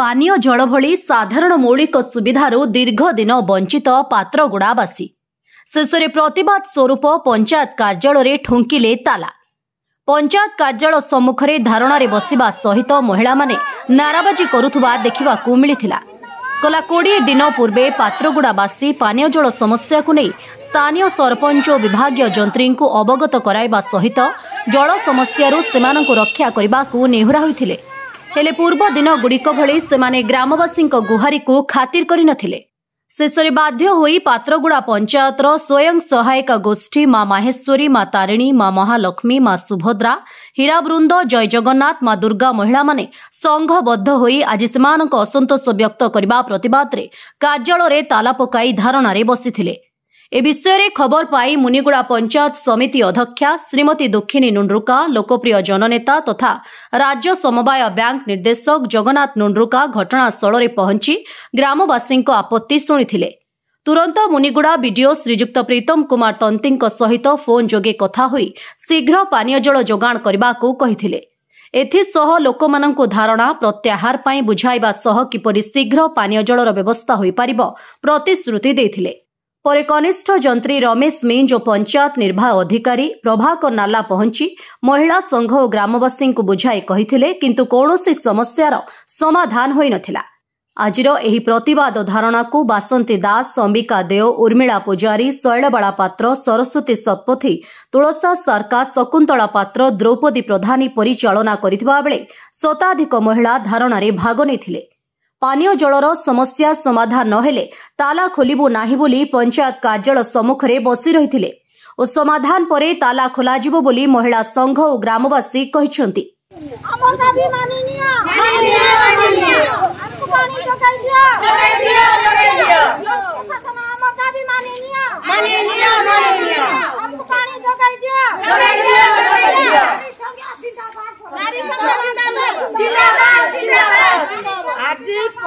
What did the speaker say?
ପାନୀୟ ଜଳ ଭଳି ସାଧାରଣ ମୌଳିକ ସୁବିଧାରୁ ଦୀର୍ଘଦିନ ବଞ୍ଚିତ ପାତ୍ରଗୁଡ଼ାବାସୀ ଶେଷରେ ପ୍ରତିବାଦ ସ୍ୱରୂପ ପଞ୍ଚାୟତ କାର୍ଯ୍ୟାଳୟରେ ଠୁଙ୍କିଲେ ତାଲା ପଞ୍ଚାୟତ କାର୍ଯ୍ୟାଳୟ ସମ୍ମୁଖରେ ଧାରଣାରେ ବସିବା ସହିତ ମହିଳାମାନେ ନାରାବାଜି କରୁଥିବା ଦେଖିବାକୁ ମିଳିଥିଲା କଲା କୋଡ଼ିଏ ଦିନ ପୂର୍ବେ ପାତ୍ରଗୁଡ଼ାବାସୀ ପାନୀୟ ଜଳ ସମସ୍ୟାକୁ ନେଇ ସ୍ଥାନୀୟ ସରପଞ୍ଚ ଓ ବିଭାଗୀୟ ଯନ୍ତ୍ରୀଙ୍କୁ ଅବଗତ କରାଇବା ସହିତ ଜଳ ସମସ୍ୟାରୁ ସେମାନଙ୍କୁ ରକ୍ଷା କରିବାକୁ ନେହୁରା ହୋଇଥିଲେ ହେଲେ ପୂର୍ବ ଦିନଗୁଡ଼ିକ ଭଳି ସେମାନେ ଗ୍ରାମବାସୀଙ୍କ ଗୁହାରୀକୁ ଖାତିର କରିନଥିଲେ ଶେଷରେ ବାଧ୍ୟ ହୋଇ ପାତ୍ରଗୁଡ଼ା ପଞ୍ଚାୟତର ସ୍ୱୟଂ ସହାୟକ ଗୋଷ୍ଠୀ ମା ମାହେଶ୍ୱରୀ ମା ତାରିଣୀ ମା ମହାଲକ୍ଷ୍ମୀ ମା ସୁଭଦ୍ରା ହୀରାବୃନ୍ଦ ଜୟ ଜଗନ୍ନାଥ ମା ଦୁର୍ଗା ମହିଳାମାନେ ସଂଘବଦ୍ଧ ହୋଇ ଆଜି ସେମାନଙ୍କ ଅସନ୍ତୋଷ ବ୍ୟକ୍ତ କରିବା ପ୍ରତିବାଦରେ କାର୍ଯ୍ୟାଳୟରେ ତାଲା ପକାଇ ଧାରଣାରେ ବସିଥିଲେ ଏ ବିଷୟରେ ଖବର ପାଇ ମୁନିଗୁଡ଼ା ପଞ୍ଚାୟତ ସମିତି ଅଧ୍ୟକ୍ଷା ଶ୍ରୀମତୀ ଦୁଃଖିନୀ ନୁଣ୍ଡ୍ରୁକା ଲୋକପ୍ରିୟ ଜନନେତା ତଥା ରାଜ୍ୟ ସମବାୟ ବ୍ୟାଙ୍କ ନିର୍ଦ୍ଦେଶକ ଜଗନ୍ନାଥ ନୁଣ୍ଡ୍ରୁକା ଘଟଣାସ୍ଥଳରେ ପହଞ୍ଚ ଗ୍ରାମବାସୀଙ୍କ ଆପତ୍ତି ଶୁଣିଥିଲେ ତୁରନ୍ତ ମୁନିଗୁଡ଼ା ବିଡିଓ ଶ୍ରୀଯୁକ୍ତ ପ୍ରୀତମ କୁମାର ତନ୍ତୀଙ୍କ ସହିତ ଫୋନ୍ ଯୋଗେ କଥା ହୋଇ ଶୀଘ୍ର ପାନୀୟ ଜଳ ଯୋଗାଣ କରିବାକୁ କହିଥିଲେ ଏଥିସହ ଲୋକମାନଙ୍କୁ ଧାରଣା ପ୍ରତ୍ୟାହାର ପାଇଁ ବୁଝାଇବା ସହ କିପରି ଶୀଘ୍ର ପାନୀୟ ଜଳର ବ୍ୟବସ୍ଥା ହୋଇପାରିବ ପ୍ରତିଶ୍ରତି ଦେଇଥିଲେ ପରେ କନିଷ୍ଠ ଯନ୍ତ୍ରୀ ରମେଶ ମିଞ୍ଜ ଓ ପଞ୍ଚାୟତ ନିର୍ବାହ ଅଧିକାରୀ ପ୍ରଭାକର ନାଲା ପହଞ୍ଚ ମହିଳା ସଂଘ ଓ ଗ୍ରାମବାସୀଙ୍କୁ ବୁଝାଇ କହିଥିଲେ କିନ୍ତୁ କୌଣସି ସମସ୍ୟାର ସମାଧାନ ହୋଇନଥିଲା ଆଜିର ଏହି ପ୍ରତିବାଦ ଧାରଣାକୁ ବାସନ୍ତୀ ଦାସ ଅମ୍ବିକା ଦେଓ ଉର୍ମିଳା ପୂଜାରୀ ଶୈଳବାଳା ପାତ୍ର ସରସ୍ୱତୀ ଶତପଥୀ ତୁଳସା ସରକାର ଶକୁନ୍ତଳା ପାତ୍ର ଦ୍ରୌପଦୀ ପ୍ରଧାନୀ ପରିଚାଳନା କରିଥିବାବେଳେ ଶତାଧିକ ମହିଳା ଧାରଣାରେ ଭାଗ ନେଇଥିଲେ पानी जलर समस्या समाधान नहले ताला खोलू ना बोली पंचायत कार्यालय सम्मुख सम्मुखें बसी रही थे और समाधान परे ताला खोल बोली महिला संघ और ग्रामवासी नारी